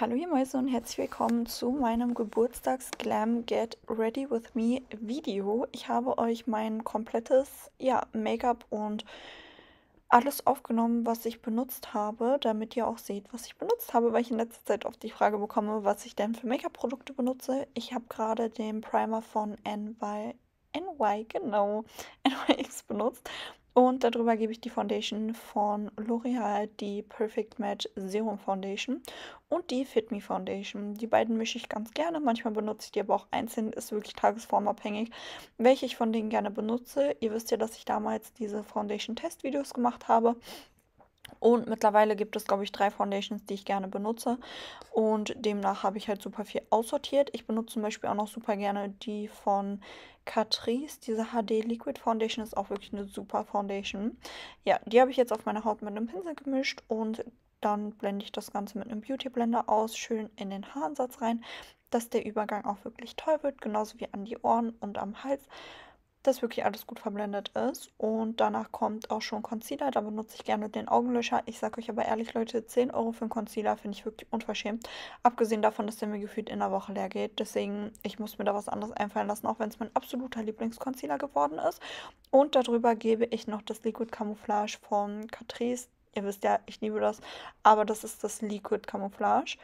Hallo ihr Mäuse und herzlich willkommen zu meinem Geburtstags-Glam Get Ready With Me Video. Ich habe euch mein komplettes ja, Make-up und alles aufgenommen, was ich benutzt habe, damit ihr auch seht, was ich benutzt habe, weil ich in letzter Zeit oft die Frage bekomme, was ich denn für Make-up-Produkte benutze. Ich habe gerade den Primer von NY, NY genau, NYX benutzt und darüber gebe ich die Foundation von L'Oreal, die Perfect Match Serum Foundation und die Fit Me Foundation. Die beiden mische ich ganz gerne. Manchmal benutze ich die aber auch einzeln, ist wirklich tagesformabhängig, welche ich von denen gerne benutze. Ihr wisst ja, dass ich damals diese Foundation-Test-Videos gemacht habe. Und mittlerweile gibt es, glaube ich, drei Foundations, die ich gerne benutze. Und demnach habe ich halt super viel aussortiert. Ich benutze zum Beispiel auch noch super gerne die von Catrice. Diese HD Liquid Foundation ist auch wirklich eine super Foundation. Ja, die habe ich jetzt auf meine Haut mit einem Pinsel gemischt und dann blende ich das Ganze mit einem Beauty Blender aus, schön in den Haaransatz rein, dass der Übergang auch wirklich toll wird, genauso wie an die Ohren und am Hals, dass wirklich alles gut verblendet ist. Und danach kommt auch schon Concealer, da benutze ich gerne den Augenlöscher. Ich sage euch aber ehrlich, Leute, 10 Euro für einen Concealer finde ich wirklich unverschämt. Abgesehen davon, dass der mir gefühlt in einer Woche leer geht. Deswegen, ich muss mir da was anderes einfallen lassen, auch wenn es mein absoluter Lieblingsconcealer geworden ist. Und darüber gebe ich noch das Liquid Camouflage von Catrice Ihr wisst ja, ich liebe das. Aber das ist das Liquid Camouflage.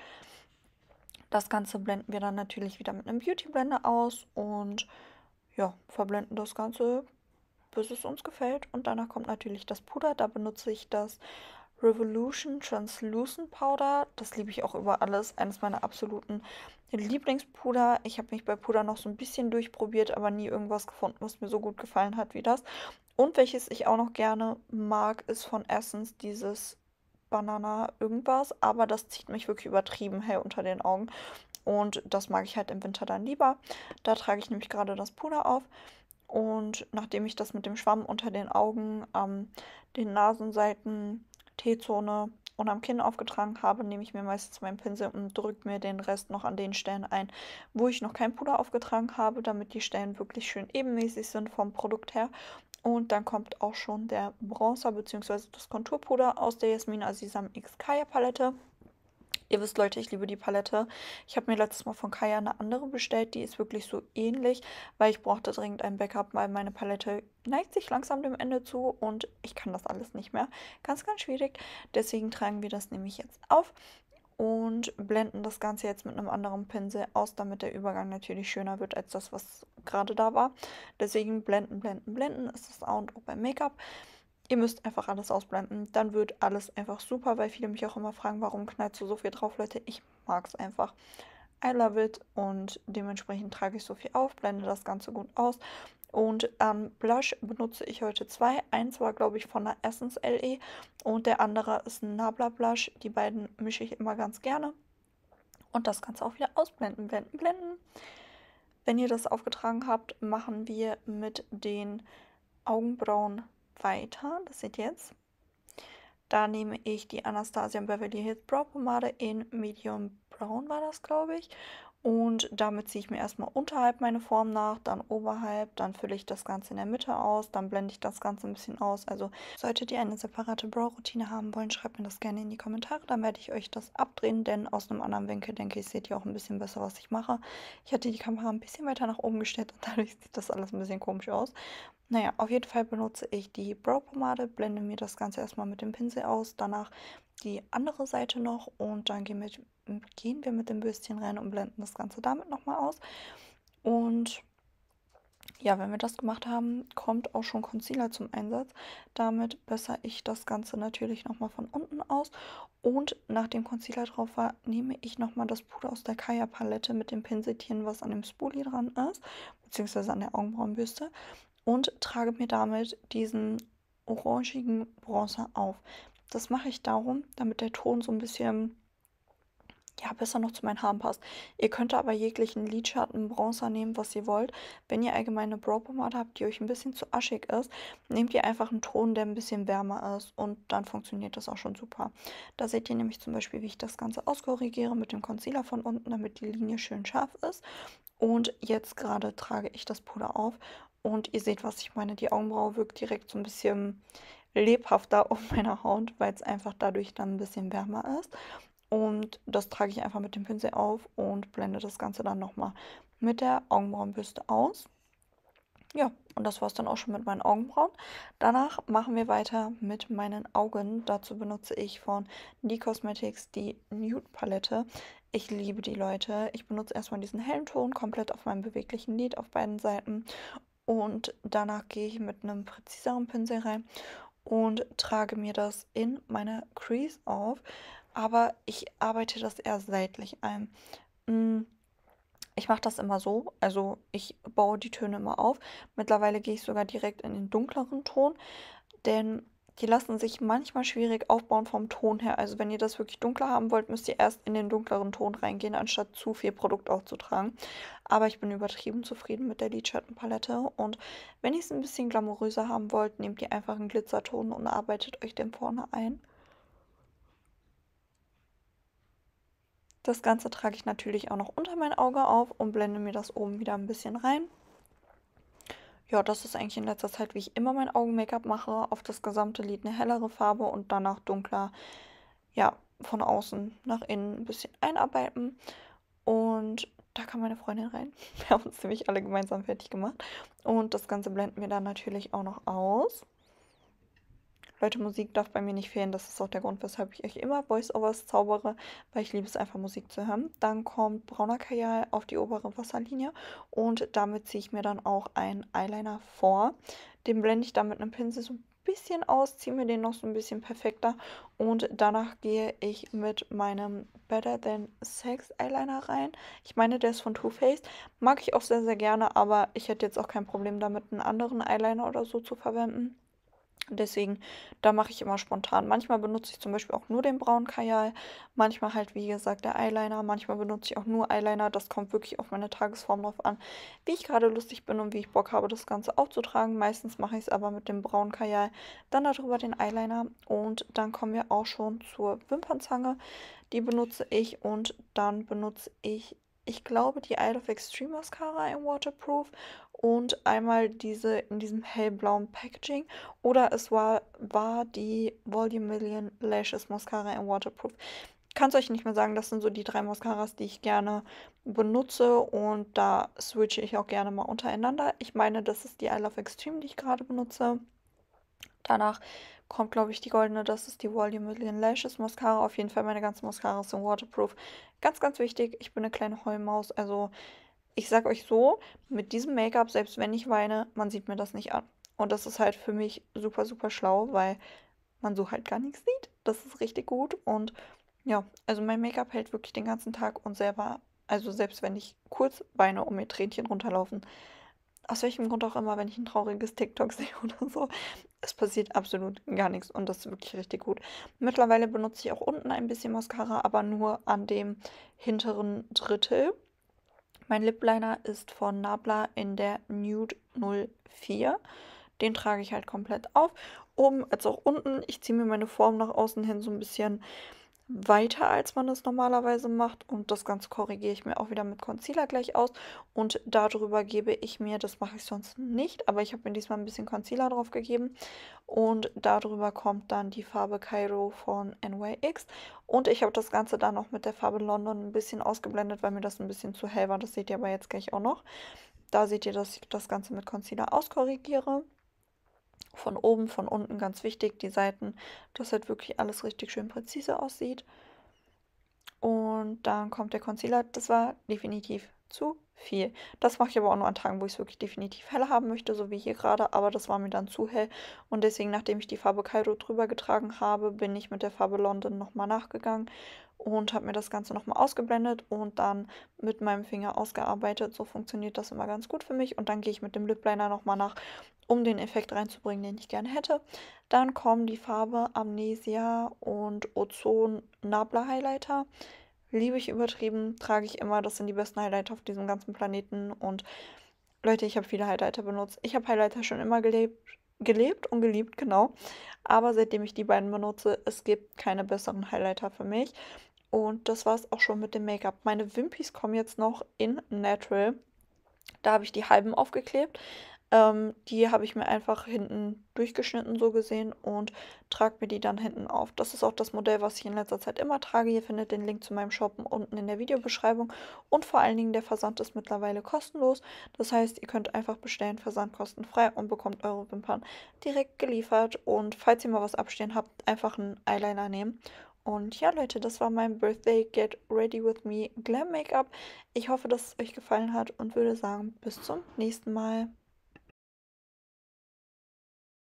Das Ganze blenden wir dann natürlich wieder mit einem Beauty Blender aus und ja, verblenden das Ganze, bis es uns gefällt. Und danach kommt natürlich das Puder. Da benutze ich das Revolution Translucent Powder. Das liebe ich auch über alles. Eines meiner absoluten Lieblingspuder. Ich habe mich bei Puder noch so ein bisschen durchprobiert, aber nie irgendwas gefunden, was mir so gut gefallen hat wie das. Und welches ich auch noch gerne mag, ist von Essence dieses Banana irgendwas, aber das zieht mich wirklich übertrieben hell unter den Augen. Und das mag ich halt im Winter dann lieber. Da trage ich nämlich gerade das Puder auf. Und nachdem ich das mit dem Schwamm unter den Augen, ähm, den Nasenseiten, T-Zone und am Kinn aufgetragen habe, nehme ich mir meistens meinen Pinsel und drücke mir den Rest noch an den Stellen ein, wo ich noch kein Puder aufgetragen habe, damit die Stellen wirklich schön ebenmäßig sind vom Produkt her und dann kommt auch schon der Bronzer bzw. das Konturpuder aus der Jasmin Azizam X Kaya Palette. Ihr wisst, Leute, ich liebe die Palette. Ich habe mir letztes Mal von Kaya eine andere bestellt. Die ist wirklich so ähnlich, weil ich brauchte dringend ein Backup, weil meine Palette neigt sich langsam dem Ende zu und ich kann das alles nicht mehr. Ganz, ganz schwierig. Deswegen tragen wir das nämlich jetzt auf und blenden das Ganze jetzt mit einem anderen Pinsel aus, damit der Übergang natürlich schöner wird als das, was gerade da war. Deswegen blenden, blenden, blenden ist das A und O beim Make-up. Ihr müsst einfach alles ausblenden, dann wird alles einfach super, weil viele mich auch immer fragen, warum knallt so viel drauf, Leute? Ich mag es einfach. I love it und dementsprechend trage ich so viel auf, blende das Ganze gut aus und an ähm, Blush benutze ich heute zwei. Eins war, glaube ich, von der Essence LE und der andere ist ein Nabla Blush. Die beiden mische ich immer ganz gerne. Und das Ganze auch wieder ausblenden, blenden, blenden. Wenn ihr das aufgetragen habt, machen wir mit den Augenbrauen weiter. Das seht ihr jetzt. Da nehme ich die Anastasia Beverly Hills Brow Pomade in Medium Brown war das, glaube ich. Und damit ziehe ich mir erstmal unterhalb meine Form nach, dann oberhalb, dann fülle ich das Ganze in der Mitte aus, dann blende ich das Ganze ein bisschen aus. Also solltet ihr eine separate Brow-Routine haben wollen, schreibt mir das gerne in die Kommentare, dann werde ich euch das abdrehen, denn aus einem anderen Winkel, denke ich, seht ihr auch ein bisschen besser, was ich mache. Ich hatte die Kamera ein bisschen weiter nach oben gestellt und dadurch sieht das alles ein bisschen komisch aus. Naja, auf jeden Fall benutze ich die Brow-Pomade, blende mir das Ganze erstmal mit dem Pinsel aus, danach die andere Seite noch und dann gehen, mit, gehen wir mit dem Bürstchen rein und blenden das Ganze damit nochmal aus. Und ja, wenn wir das gemacht haben, kommt auch schon Concealer zum Einsatz. Damit bessere ich das Ganze natürlich nochmal von unten aus. Und nachdem Concealer drauf war, nehme ich nochmal das Puder aus der Kaya Palette mit dem Pinselchen, was an dem Spoolie dran ist, beziehungsweise an der Augenbrauenbürste, und trage mir damit diesen orangigen Bronzer auf. Das mache ich darum, damit der Ton so ein bisschen ja, besser noch zu meinen Haaren passt. Ihr könnt aber jeglichen Lidschatten, Bronzer nehmen, was ihr wollt. Wenn ihr allgemeine Brow-Pomade habt, die euch ein bisschen zu aschig ist, nehmt ihr einfach einen Ton, der ein bisschen wärmer ist und dann funktioniert das auch schon super. Da seht ihr nämlich zum Beispiel, wie ich das Ganze auskorrigiere mit dem Concealer von unten, damit die Linie schön scharf ist. Und jetzt gerade trage ich das Puder auf und ihr seht, was ich meine. Die Augenbraue wirkt direkt so ein bisschen lebhafter um meine Haut, weil es einfach dadurch dann ein bisschen wärmer ist. Und das trage ich einfach mit dem Pinsel auf und blende das Ganze dann nochmal mit der Augenbrauenbürste aus. Ja, und das war es dann auch schon mit meinen Augenbrauen. Danach machen wir weiter mit meinen Augen. Dazu benutze ich von Die Cosmetics die Nude Palette. Ich liebe die Leute. Ich benutze erstmal diesen hellen Ton komplett auf meinem beweglichen Lid auf beiden Seiten. Und danach gehe ich mit einem präziseren Pinsel rein und trage mir das in meine Crease auf. Aber ich arbeite das eher seitlich ein. Mm, ich mache das immer so, also ich baue die Töne immer auf. Mittlerweile gehe ich sogar direkt in den dunkleren Ton, denn die lassen sich manchmal schwierig aufbauen vom Ton her. Also wenn ihr das wirklich dunkler haben wollt, müsst ihr erst in den dunkleren Ton reingehen, anstatt zu viel Produkt aufzutragen. Aber ich bin übertrieben zufrieden mit der Lidschattenpalette. Und wenn ihr es ein bisschen glamouröser haben wollt, nehmt ihr einfach einen Glitzerton und arbeitet euch den vorne ein. Das Ganze trage ich natürlich auch noch unter mein Auge auf und blende mir das oben wieder ein bisschen rein ja, das ist eigentlich in letzter Zeit, wie ich immer mein Augen-Make-up mache. Auf das gesamte Lid eine hellere Farbe und danach dunkler. Ja, von außen nach innen ein bisschen einarbeiten. Und da kam meine Freundin rein. Wir haben uns nämlich alle gemeinsam fertig gemacht. Und das Ganze blenden wir dann natürlich auch noch aus. Leute, Musik darf bei mir nicht fehlen. Das ist auch der Grund, weshalb ich euch immer Voice-Overs zaubere, weil ich liebe es einfach, Musik zu hören. Dann kommt brauner Kajal auf die obere Wasserlinie und damit ziehe ich mir dann auch einen Eyeliner vor. Den blende ich dann mit einem Pinsel so ein bisschen aus, ziehe mir den noch so ein bisschen perfekter und danach gehe ich mit meinem Better Than Sex Eyeliner rein. Ich meine, der ist von Too Faced, mag ich auch sehr, sehr gerne, aber ich hätte jetzt auch kein Problem damit, einen anderen Eyeliner oder so zu verwenden deswegen, da mache ich immer spontan. Manchmal benutze ich zum Beispiel auch nur den braunen Kajal, manchmal halt, wie gesagt, der Eyeliner, manchmal benutze ich auch nur Eyeliner. Das kommt wirklich auf meine Tagesform drauf an, wie ich gerade lustig bin und wie ich Bock habe, das Ganze aufzutragen. Meistens mache ich es aber mit dem braunen Kajal, dann darüber den Eyeliner und dann kommen wir auch schon zur Wimpernzange. Die benutze ich und dann benutze ich ich glaube, die Isle of Extreme Mascara in Waterproof und einmal diese in diesem hellblauen Packaging. Oder es war, war die Million Lashes Mascara in Waterproof. Kann es euch nicht mehr sagen, das sind so die drei Mascaras, die ich gerne benutze und da switche ich auch gerne mal untereinander. Ich meine, das ist die Isle of Extreme, die ich gerade benutze. Danach kommt, glaube ich, die goldene. Das ist die Volume Million Lashes Mascara. Auf jeden Fall, meine ganzen Mascaras sind waterproof. Ganz, ganz wichtig, ich bin eine kleine Heulmaus. Also, ich sag euch so, mit diesem Make-up, selbst wenn ich weine, man sieht mir das nicht an. Und das ist halt für mich super, super schlau, weil man so halt gar nichts sieht. Das ist richtig gut. Und ja, also mein Make-up hält wirklich den ganzen Tag und selber, also selbst wenn ich kurz weine und mir Tränchen runterlaufen, aus welchem Grund auch immer, wenn ich ein trauriges TikTok sehe oder so, es passiert absolut gar nichts und das ist wirklich richtig gut. Mittlerweile benutze ich auch unten ein bisschen Mascara, aber nur an dem hinteren Drittel. Mein Lip Liner ist von Nabla in der Nude 04. Den trage ich halt komplett auf. Oben als auch unten. Ich ziehe mir meine Form nach außen hin so ein bisschen weiter, als man es normalerweise macht. Und das Ganze korrigiere ich mir auch wieder mit Concealer gleich aus. Und darüber gebe ich mir, das mache ich sonst nicht, aber ich habe mir diesmal ein bisschen Concealer drauf gegeben. Und darüber kommt dann die Farbe Cairo von NYX. Und ich habe das Ganze dann auch mit der Farbe London ein bisschen ausgeblendet, weil mir das ein bisschen zu hell war. Das seht ihr aber jetzt gleich auch noch. Da seht ihr, dass ich das Ganze mit Concealer auskorrigiere von oben, von unten, ganz wichtig, die Seiten, dass halt wirklich alles richtig schön präzise aussieht. Und dann kommt der Concealer, das war definitiv zu viel. Das mache ich aber auch nur an Tagen, wo ich es wirklich definitiv hell haben möchte, so wie hier gerade, aber das war mir dann zu hell und deswegen, nachdem ich die Farbe Cairo drüber getragen habe, bin ich mit der Farbe London nochmal nachgegangen und habe mir das Ganze nochmal ausgeblendet und dann mit meinem Finger ausgearbeitet. So funktioniert das immer ganz gut für mich und dann gehe ich mit dem Lip Liner nochmal nach um den Effekt reinzubringen, den ich gerne hätte. Dann kommen die Farbe Amnesia und Ozon Nabla Highlighter. Liebe ich übertrieben, trage ich immer. Das sind die besten Highlighter auf diesem ganzen Planeten. Und Leute, ich habe viele Highlighter benutzt. Ich habe Highlighter schon immer gelebt, gelebt und geliebt, genau. Aber seitdem ich die beiden benutze, es gibt keine besseren Highlighter für mich. Und das war es auch schon mit dem Make-up. Meine Wimpies kommen jetzt noch in Natural. Da habe ich die halben aufgeklebt. Ähm, die habe ich mir einfach hinten durchgeschnitten, so gesehen, und trage mir die dann hinten auf. Das ist auch das Modell, was ich in letzter Zeit immer trage. Ihr findet den Link zu meinem Shoppen unten in der Videobeschreibung. Und vor allen Dingen, der Versand ist mittlerweile kostenlos. Das heißt, ihr könnt einfach bestellen, versandkostenfrei und bekommt eure Wimpern direkt geliefert. Und falls ihr mal was abstehen habt, einfach einen Eyeliner nehmen. Und ja, Leute, das war mein Birthday Get Ready With Me Glam Make-up. Ich hoffe, dass es euch gefallen hat und würde sagen, bis zum nächsten Mal.